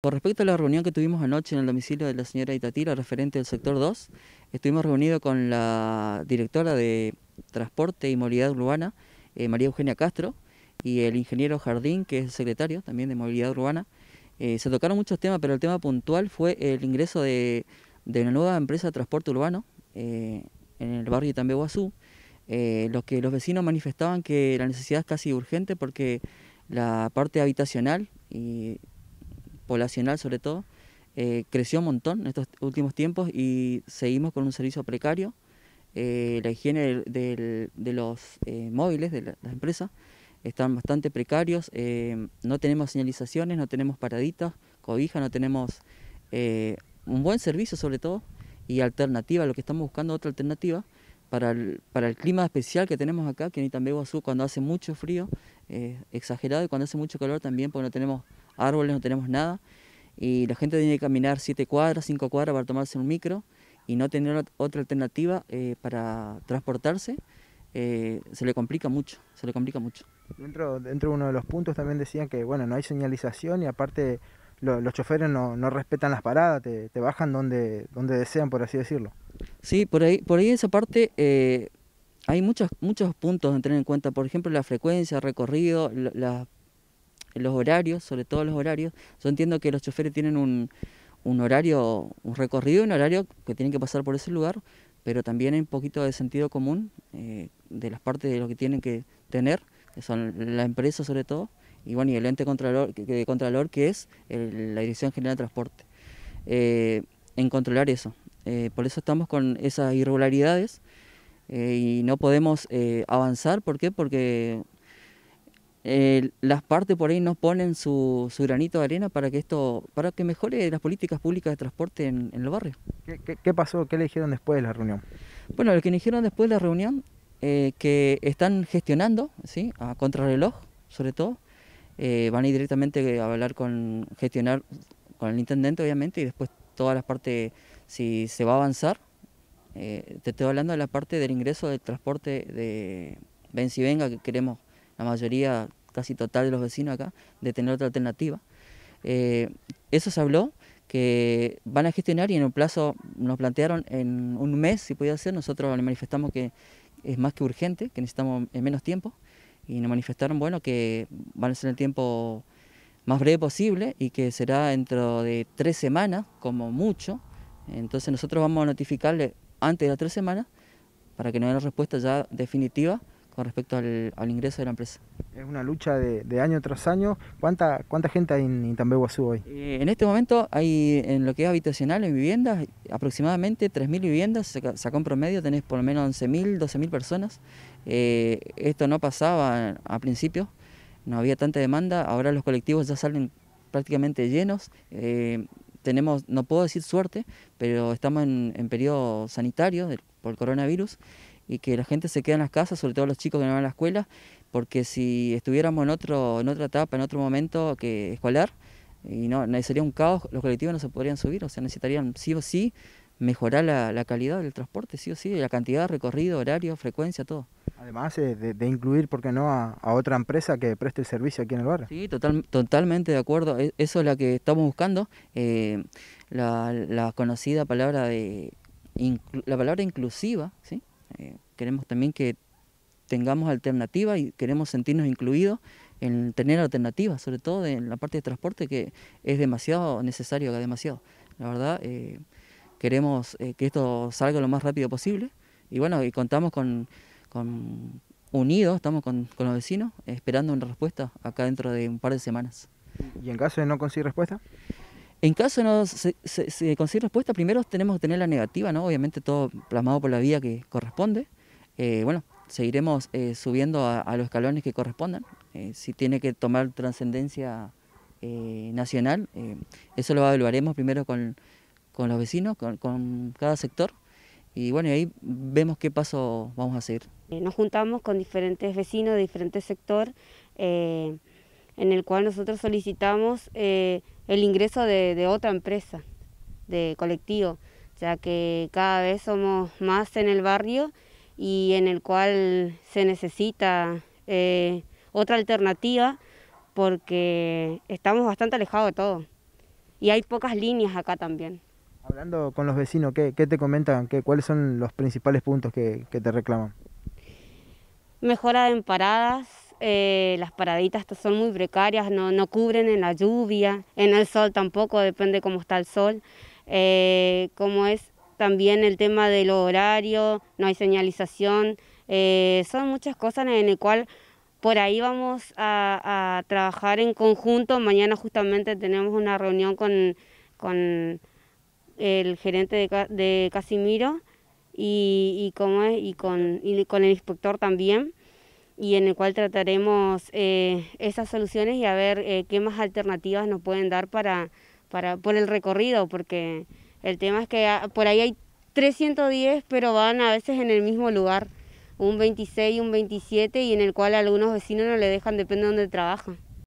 Con respecto a la reunión que tuvimos anoche en el domicilio de la señora Itatira, referente del sector 2, estuvimos reunidos con la directora de Transporte y Movilidad Urbana, eh, María Eugenia Castro, y el ingeniero Jardín, que es el secretario también de Movilidad Urbana. Eh, se tocaron muchos temas, pero el tema puntual fue el ingreso de, una nueva empresa de transporte urbano eh, en el barrio Itambehuazú, Guazú. lo que los vecinos manifestaban que la necesidad es casi urgente porque la parte habitacional y poblacional sobre todo, eh, creció un montón en estos últimos tiempos y seguimos con un servicio precario. Eh, la higiene de los eh, móviles de las empresas están bastante precarios, no tenemos señalizaciones, no tenemos paraditas, cobija no tenemos un buen servicio sobre todo y alternativa, lo que estamos buscando otra alternativa para el, para el clima especial que tenemos acá, que en Itambeguazú, Azul cuando hace mucho frío, exagerado, y cuando hace mucho calor también, porque no tenemos árboles, no tenemos nada. Y la gente tiene que caminar 7 cuadras, 5 cuadras para tomarse un micro y no tener otra alternativa eh, para transportarse. Eh, se le complica mucho, se le complica mucho. Dentro, dentro de uno de los puntos también decían que bueno, no hay señalización y aparte los choferes no, respetan las paradas, te, bajan donde, donde desean, por así decirlo. Sí, por ahí, por ahí esa parte eh, hay muchos, muchos puntos a tener en cuenta, por ejemplo la frecuencia, recorrido, las los horarios, sobre todo los horarios. Yo entiendo que los choferes tienen un, horario, un recorrido, un horario que tienen que pasar por ese lugar, pero también hay un poquito de sentido común eh, de las partes de lo que tienen que tener, que son las empresas, sobre todo, y bueno, y el ente contralor, que, contralor, que es la Dirección General de Transporte, eh, en controlar eso. Eh, por eso estamos con esas irregularidades y no podemos avanzar, ¿por qué? Porque eh, las partes por ahí no ponen su, granito de arena para que esto, para que mejore las políticas públicas de transporte en, los barrios. ¿Qué, pasó? ¿Qué le dijeron después de la reunión? Bueno, lo que le dijeron después de la reunión, eh, que están gestionando, ¿sí? a contrarreloj, sobre todo, eh, van a ir directamente a hablar con, gestionar con el intendente, obviamente, y después todas las partes, si se va a avanzar, te estoy hablando de la parte del ingreso del transporte de ven venga que queremos la mayoría casi total de los vecinos acá, de tener otra alternativa. Eh, eso se habló, que van a gestionar y en un plazo nos plantearon en un mes, si podía ser, nosotros le manifestamos que es más que urgente, que necesitamos en eh, menos tiempo, y nos manifestaron, bueno, que van a ser el tiempo más breve posible y que será dentro de tres semanas, como mucho. Entonces nosotros vamos a notificarle antes de las tres semanas para que nos den la respuesta ya definitiva con respecto al, ingreso de la empresa. Es una lucha de, año tras año. ¿Cuánta, cuánta gente hay en Itambé hoy? Eh, en este momento hay en lo que es habitacional, en viviendas, aproximadamente 3.000 viviendas, sacó en promedio, tenés por lo menos 11.000, 12.000 personas. Eh, esto no pasaba a principio, no había tanta demanda, ahora los colectivos ya salen prácticamente llenos. Eh, tenemos, no puedo decir suerte, pero estamos en, en periodo sanitario por coronavirus y que la gente se queda en las casas, sobre todo los chicos que no van a la escuela, porque si estuviéramos en, otro, en otra etapa, en otro momento que escolar, y no, sería un caos, los colectivos no se podrían subir, o sea, necesitarían sí o sí mejorar la, la calidad del transporte, sí o sí, la cantidad, recorrido, horario, frecuencia, todo. Además eh, de, incluir, ¿por qué no?, a, otra empresa que preste el servicio aquí en el barrio. Sí, total, totalmente de acuerdo. E, eso es lo que estamos buscando. Eh, la, conocida palabra de... la palabra inclusiva, ¿sí? Eh, queremos también que tengamos alternativas y queremos sentirnos incluidos en tener alternativas, sobre todo en la parte de transporte que es demasiado necesario, demasiado. La verdad, queremos que esto salga lo más rápido posible y bueno, y contamos con con, unidos, estamos con, los vecinos, esperando una respuesta acá dentro de un par de semanas. ¿Y en caso de no conseguir respuesta? En caso de no se, conseguir respuesta, primero tenemos que tener la negativa, ¿no? Obviamente todo plasmado por la vía que corresponde. Eh, bueno, seguiremos eh, subiendo a, los escalones que correspondan. Eh, si tiene que tomar trascendencia nacional, eso lo evaluaremos primero con, los vecinos, con, con, cada sector. Y bueno, ahí vemos qué paso vamos a seguir. Eh, nos juntamos con diferentes vecinos de diferentes sectores, eh, en el cual nosotros solicitamos eh, el ingreso de, otra empresa, de colectivo, ya que cada vez somos más en el barrio y en el cual se necesita otra alternativa porque estamos bastante alejados de todo y hay pocas líneas acá también. Hablando con los vecinos, ¿qué, te comentan? ¿Cuáles son los principales puntos que te reclaman? Mejora en paradas, eh, las paraditas son muy precarias, no, no, cubren en la lluvia, en el sol tampoco, depende cómo está el sol. Eh, como es también el tema del horario, no hay señalización, eh, son muchas cosas en las cual por ahí vamos a, trabajar en conjunto. Mañana justamente tenemos una reunión con, con el gerente de, de Casimiro y, y, y, con, con el inspector también y en el cual trataremos eh, esas soluciones y a ver eh, qué más alternativas nos pueden dar para, por el recorrido, porque el tema es que ah, por ahí hay 310, pero van a veces en el mismo lugar, un 26 un 27, y en el cual algunos vecinos no le dejan, depende de dónde trabajan.